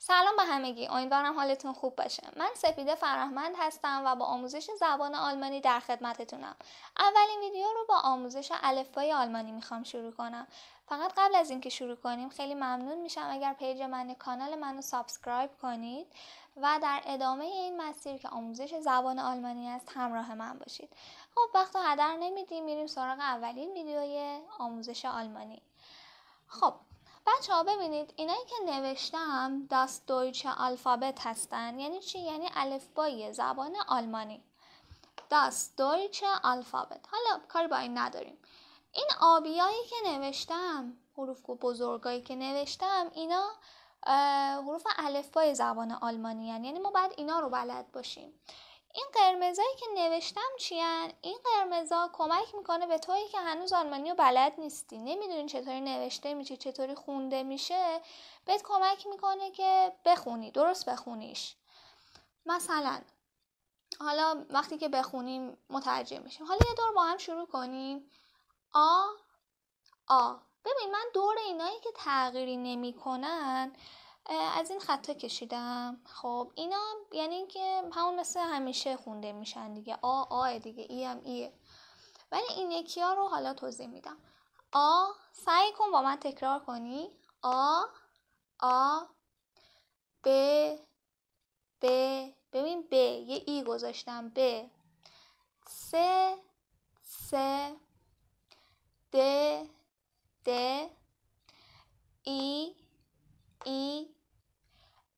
سلام به همگی امیدوارم حالتون خوب باشه من سپیده فرهمند هستم و با آموزش زبان آلمانی در خدمتتونم اولین ویدیو رو با آموزش الفبای آلمانی میخوام شروع کنم فقط قبل از اینکه شروع کنیم خیلی ممنون میشم اگر پیج من کانال منو سابسکرایب کنید و در ادامه این مسیر که آموزش زبان آلمانی است همراه من باشید خب وقت هدر نمیدیم میریم سراغ اولین ویدیوی آموزش آلمانی خب بچه ها ببینید اینایی که نوشتم دست دویچه آلفابت هستن یعنی چی؟ یعنی الفبای زبان آلمانی دست دویچه آلفابت حالا کار با این نداریم این آبیایی که نوشتم حروف بزرگایی که نوشتم اینا حروف الفبای زبان آلمانی هن. یعنی ما باید اینا رو بلد باشیم قرمزایی که نوشتم چیان این قرمزا کمک میکنه به تویی که هنوز آلمانی و بلد نیستی نمیدونی چطوری نوشته میشه چطوری خونده میشه بهت کمک میکنه که بخونی درست بخونیش مثلا حالا وقتی که بخونیم متوجه میشیم حالا یه دور با هم شروع کنیم آ آ ببین من دور اینایی که تغییری نمیکنن از این خطا کشیدم خب اینا یعنی اینکه همون مثل همیشه خونده میشن دیگه آ آ دیگه ای هم ایه ولی این یکی ها رو حالا توضیح میدم آ سعی کن با من تکرار کنی آ آ ب ب ببین ب یه ای گذاشتم ب س س د د ای ای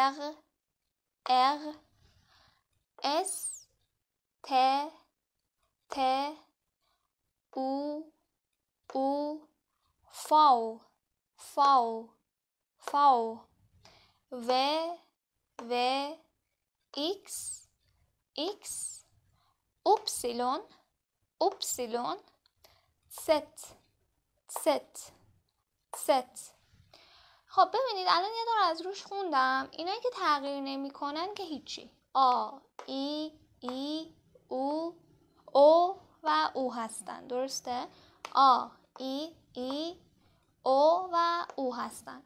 R R S T T U U foul foul foul V V X X Y Y Z Z Z خب ببینید الان یه دور از روش خوندم اینایی که تغییر نمیکنن که هیچی آ ای ای او او و او هستن درسته آ ای ای او و او هستن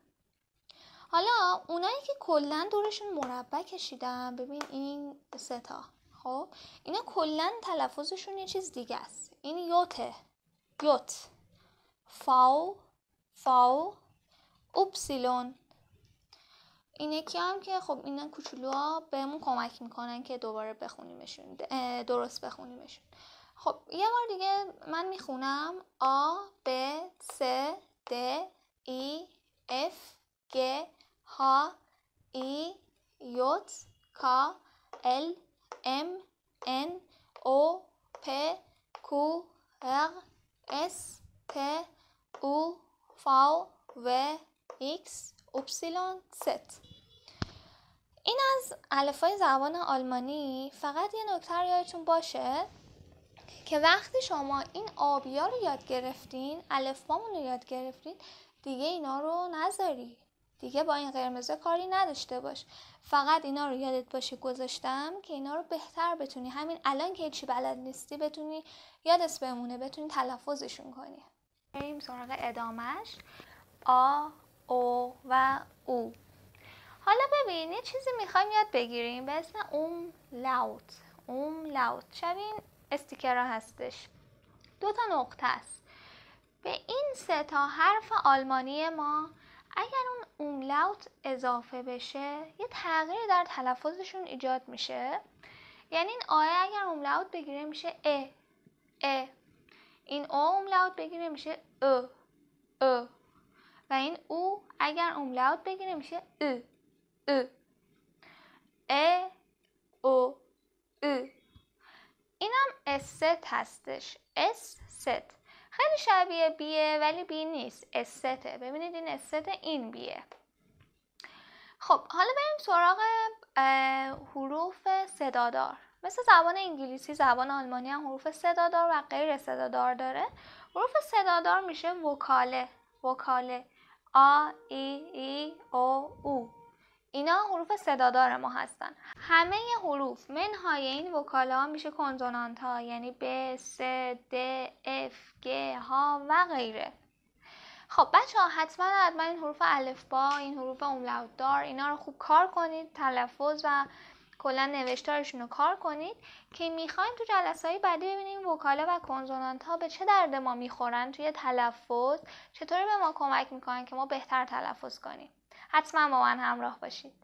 حالا اونایی که کلا دورشون مربع کشیدم ببین این سه تا خب اینا کلا تلفظشون یه چیز دیگه است این یوت. یوت فاو فاو اوپسیلون این یکی هم که خب اینا ها بهمون کمک میکنن که دوباره بخونیمشون درست بخونیمشون خب یه بار دیگه من میخونم آ ب س د ای اف گ ها ای یوت کا ال ام ان او پ کو ر اس پ او و و x اپسیلون ست این از الفای زبان آلمانی فقط یه نکته رو یادتون باشه که وقتی شما این آبیا رو یاد گرفتین الفبامون رو یاد گرفتین دیگه اینا رو نذاری دیگه با این قرمزه کاری نداشته باش فقط اینا رو یادت باشه گذاشتم که اینا رو بهتر بتونی همین الان که چی بلد نیستی بتونی یادت بمونه بتونی تلفظشون کنی بریم سراغ ادامش آ او و او حالا ببین یه چیزی میخوایم یاد بگیریم به اسم اوم لاوت اوم لاوت شبین هستش دو تا نقطه است به این سه تا حرف آلمانی ما اگر اون لاوت اضافه بشه یه تغییر در تلفظشون ایجاد میشه یعنی این آه اگر لاوت بگیره میشه ا ا این او لاوت بگیره میشه ا ا این او اگر املاوت بگیره میشه ا ا ا او ا اینم است هستش اس ست خیلی شبیه بیه ولی بی نیست استه ببینید این است این بیه خب حالا بریم سراغ حروف صدادار مثل زبان انگلیسی زبان آلمانی هم حروف صدادار و غیر صدادار داره حروف صدادار میشه وکاله وکاله آ ای ای او او اینا حروف صدادار ما هستن همه حروف منهای این وکال ها میشه کنزونانت ها یعنی ب س د اف گ ها و غیره خب بچه ها حتما حتما این حروف با این حروف املاوت دار اینا رو خوب کار کنید تلفظ و کلا نوشتارشون رو کار کنید که میخوایم تو جلسه های بعدی ببینیم وکالا و کنزونانت ها به چه درد ما میخورن توی تلفظ چطوری به ما کمک میکنن که ما بهتر تلفظ کنیم حتما با من همراه باشید